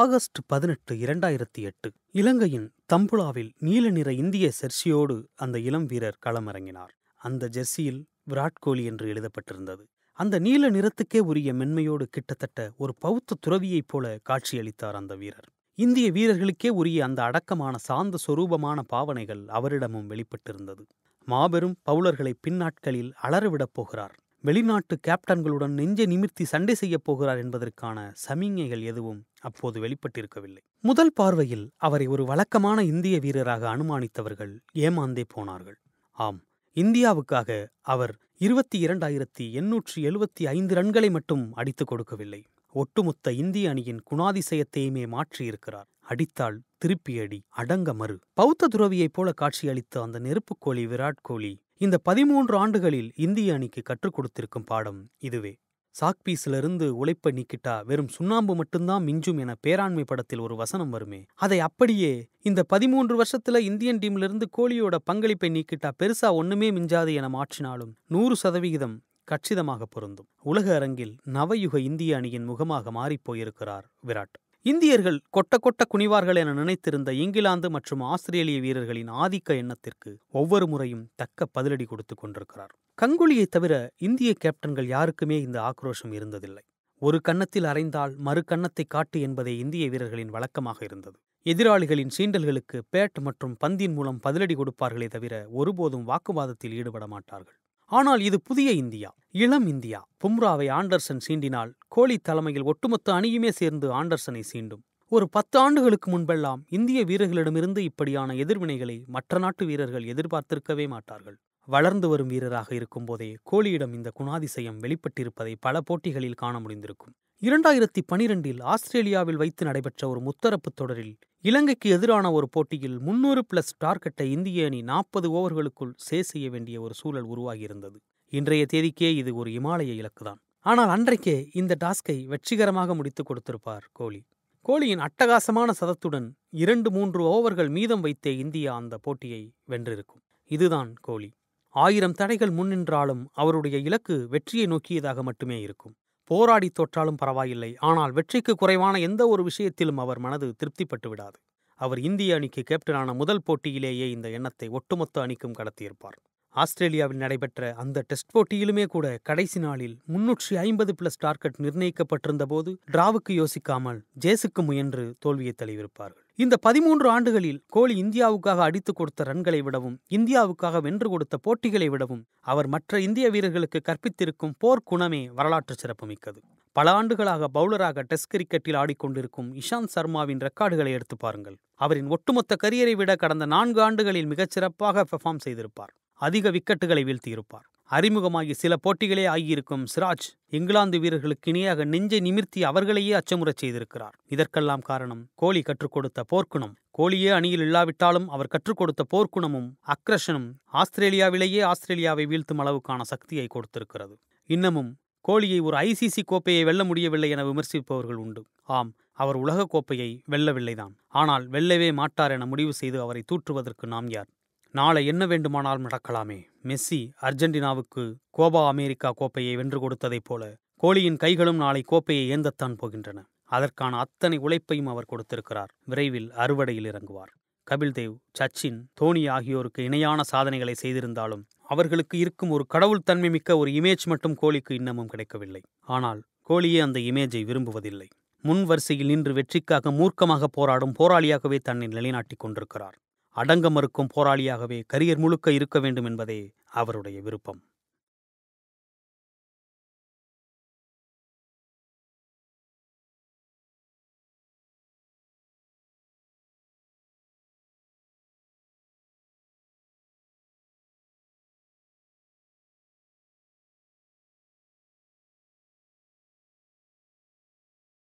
August பதினெட்டு இரண்டாயிரத்தி எட்டு இலங்கையின் தம்புலாவில் நீல நிற இந்திய செர்சியோடு அந்த இளம் வீரர் களமிறங்கினார் அந்த ஜெர்சியில் விராட் கோலி என்று எழுதப்பட்டிருந்தது அந்த நீல நிறத்துக்கே உரிய மென்மையோடு கிட்டத்தட்ட ஒரு பௌத்த துறவியைப் போல காட்சியளித்தார் அந்த வீரர் இந்திய வீரர்களுக்கே உரிய அந்த அடக்கமான சாந்த சொரூபமான பாவனைகள் அவரிடமும் வெளிப்பட்டிருந்தது மாபெரும் பவுலர்களை பின்னாட்களில் அலறுவிடப் போகிறார் வெளிநாட்டு கேப்டன்களுடன் நெஞ்சை நிமிர்த்தி சண்டை செய்யப் போகிறார் என்பதற்கான சமிங்கைகள் எதுவும் அப்போது வெளிப்பட்டிருக்கவில்லை முதல் பார்வையில் அவரை ஒரு வழக்கமான இந்திய வீரராக அனுமானித்தவர்கள் ஏமாந்தே போனார்கள் ஆம் இந்தியாவுக்காக அவர் இருபத்தி இரண்டாயிரத்தி எண்ணூற்றி எழுபத்தி ஐந்து ரன்களை மட்டும் அடித்துக் கொடுக்கவில்லை ஒட்டுமொத்த இந்திய அணியின் குணாதிசயத்தையுமே மாற்றியிருக்கிறார் அடித்தால் திருப்பியடி அடங்க மறு பௌத்த துறவியைப் போல காட்சியளித்த அந்த நெருப்புக்கோழி விராட் கோலி இந்த பதிமூன்று ஆண்டுகளில் இந்திய அணிக்கு கற்றுக் கொடுத்திருக்கும் பாடம் இதுவே சாக்பீஸிலிருந்து உழைப்பை நீக்கிட்டா வெறும் சுண்ணாம்பு மட்டும்தான் மிஞ்சும் என பேராண்மை படத்தில் ஒரு வசனம் வருமே அதை அப்படியே இந்த பதிமூன்று வருஷத்துல இந்தியன் டீம்ல இருந்து கோலியோட பங்களிப்பை நீக்கிட்டா பெருசா ஒண்ணுமே மிஞ்சாது என மாற்றினாலும் நூறு சதவிகிதம் கச்சிதமாக பொருந்தும் உலக அரங்கில் நவயுக இந்திய அணியின் முகமாக மாறிப்போயிருக்கிறார் விராட் இந்தியர்கள் கொட்ட கொட்ட குனிவார்கள் என நினைத்திருந்த இங்கிலாந்து மற்றும் ஆஸ்திரேலிய வீரர்களின் ஆதிக்க எண்ணத்திற்கு ஒவ்வொரு முறையும் தக்க பதிலடி கொடுத்து கொண்டிருக்கிறார் கங்குலியை தவிர இந்திய கேப்டன்கள் யாருக்குமே இந்த ஆக்ரோஷம் இருந்ததில்லை ஒரு கன்னத்தில் அறைந்தால் மறு கன்னத்தை காட்டு என்பதே இந்திய வீரர்களின் வழக்கமாக இருந்தது எதிராளிகளின் சீண்டல்களுக்கு பேட் மற்றும் பந்தின் மூலம் பதிலடி கொடுப்பார்களே தவிர ஒருபோதும் வாக்குவாதத்தில் ஈடுபட மாட்டார்கள் ஆனால் இது புதிய இந்தியா இளம் இந்தியா பும்ராவை ஆண்டர்சன் சீண்டினால் கோலி தலைமையில் ஒட்டுமொத்த அணியுமே சேர்ந்து ஆண்டர்சனை சீண்டும் ஒரு பத்து ஆண்டுகளுக்கு முன்பெல்லாம் இந்திய வீரர்களிடமிருந்து இப்படியான எதிர்வினைகளை மற்ற நாட்டு வீரர்கள் எதிர்பார்த்திருக்கவே மாட்டார்கள் வளர்ந்து வரும் வீரராக இருக்கும்போதே கோலியிடம் இந்த குணாதிசயம் வெளிப்பட்டிருப்பதை பல போட்டிகளில் காண முடிந்திருக்கும் இரண்டாயிரத்தி பனிரெண்டில் ஆஸ்திரேலியாவில் வைத்து நடைபெற்ற ஒரு முத்தரப்பு தொடரில் இலங்கைக்கு எதிரான ஒரு போட்டியில் முன்னூறு பிளஸ் டார்கெட்டை இந்திய அணி நாற்பது ஓவர்களுக்குள் சே செய்ய வேண்டிய ஒரு சூழல் உருவாகியிருந்தது இன்றைய தேதிக்கே இது ஒரு இமாலய இலக்குதான் ஆனால் அன்றைக்கே இந்த டாஸ்கை வெற்றிகரமாக முடித்துக் கொடுத்திருப்பார் கோலி கோலியின் அட்டகாசமான சதத்துடன் இரண்டு மூன்று ஓவர்கள் மீதம் வைத்தே இந்தியா அந்த போட்டியை வென்றிருக்கும் இதுதான் கோலி ஆயிரம் தடைகள் முன்னின்றாலும் அவருடைய இலக்கு வெற்றியை நோக்கியதாக மட்டுமே இருக்கும் போராடி தோற்றாலும் பரவாயில்லை ஆனால் வெற்றிக்கு குறைவான எந்த ஒரு விஷயத்திலும் அவர் மனது திருப்திப்பட்டு விடாது அவர் இந்திய அணிக்கு கேப்டனான முதல் போட்டியிலேயே இந்த எண்ணத்தை ஒட்டுமொத்த அணிக்கும் கடத்தியிருப்பார் ஆஸ்திரேலியாவில் நடைபெற்ற அந்த டெஸ்ட் போட்டியிலுமே கூட கடைசி நாளில் முன்னூற்றி ஐம்பது பிளஸ் டார்கெட் நிர்ணயிக்கப்பட்டிருந்த போது டிராவுக்கு யோசிக்காமல் ஜேசுக்கு முயன்று தோல்வியை தழுவிருப்பார்கள் இந்த பதிமூன்று ஆண்டுகளில் கோலி இந்தியாவுக்காக அடித்துக் கொடுத்த ரன்களை விடவும் இந்தியாவுக்காக வென்று கொடுத்த போட்டிகளை விடவும் அவர் மற்ற இந்திய வீரர்களுக்கு கற்பித்திருக்கும் போர் குணமே வரலாற்று சிறப்புமிக்கது பல ஆண்டுகளாக பவுலராக டெஸ்ட் கிரிக்கெட்டில் ஆடிக்கொண்டிருக்கும் இஷாந்த் சர்மாவின் ரெக்கார்டுகளை எடுத்து பாருங்கள் அவரின் ஒட்டுமொத்த கரியரை விட கடந்த நான்கு ஆண்டுகளில் மிகச்சிறப்பாக பெர்ஃபார்ம் செய்திருப்பார் அதிக விக்கெட்டுகளை வீழ்த்தியிருப்பார் அறிமுகமாகி சில போட்டிகளே ஆகியிருக்கும் சிராஜ் இங்கிலாந்து வீரர்களுக்கு இணையாக நெஞ்சை நிமிர்த்தி அவர்களையே அச்சமுறச் செய்திருக்கிறார் இதற்கெல்லாம் காரணம் கோலி கற்றுக் கொடுத்த போர்க்குணம் கோலியே அணியில் இல்லாவிட்டாலும் அவர் கற்றுக் கொடுத்த போர்க்குணமும் அக்ரஷனும் ஆஸ்திரேலியாவிலேயே ஆஸ்திரேலியாவை வீழ்த்தும் அளவுக்கான சக்தியை கொடுத்திருக்கிறது இன்னமும் கோலியை ஒரு ஐசிசி கோப்பையை வெல்ல முடியவில்லை என விமர்சிப்பவர்கள் உண்டு ஆம் அவர் உலக கோப்பையை வெல்லவில்லைதான் ஆனால் வெல்லவே மாட்டார் என முடிவு செய்து அவரை தூற்றுவதற்கு நாம் யார் நாளை என்ன வேண்டுமானாலும் நடக்கலாமே மெஸ்ஸி அர்ஜென்டினாவுக்கு கோபா அமெரிக்கா கோப்பையை வென்று கொடுத்ததைப் போல கோலியின் கைகளும் நாளை கோப்பையை ஏந்தத்தான் போகின்றன அதற்கான அத்தனை உழைப்பையும் அவர் கொடுத்திருக்கிறார் விரைவில் அறுவடையில் இறங்குவார் கபில்தேவ் சச்சின் தோனி ஆகியோருக்கு இணையான சாதனைகளை செய்திருந்தாலும் அவர்களுக்கு இருக்கும் ஒரு கடவுள் தன்மை மிக்க ஒரு இமேஜ் மட்டும் கோலிக்கு இன்னமும் கிடைக்கவில்லை ஆனால் கோலியே அந்த இமேஜை விரும்புவதில்லை முன் வரிசையில் நின்று வெற்றிக்காக மூர்க்கமாக போராடும் போராளியாகவே தன்னை நிலைநாட்டிக் கொண்டிருக்கிறார் அடங்க மறுக்கும் போராளியாகவே கரியர் முழுக்க இருக்க வேண்டும் என்பதே அவருடைய விருப்பம்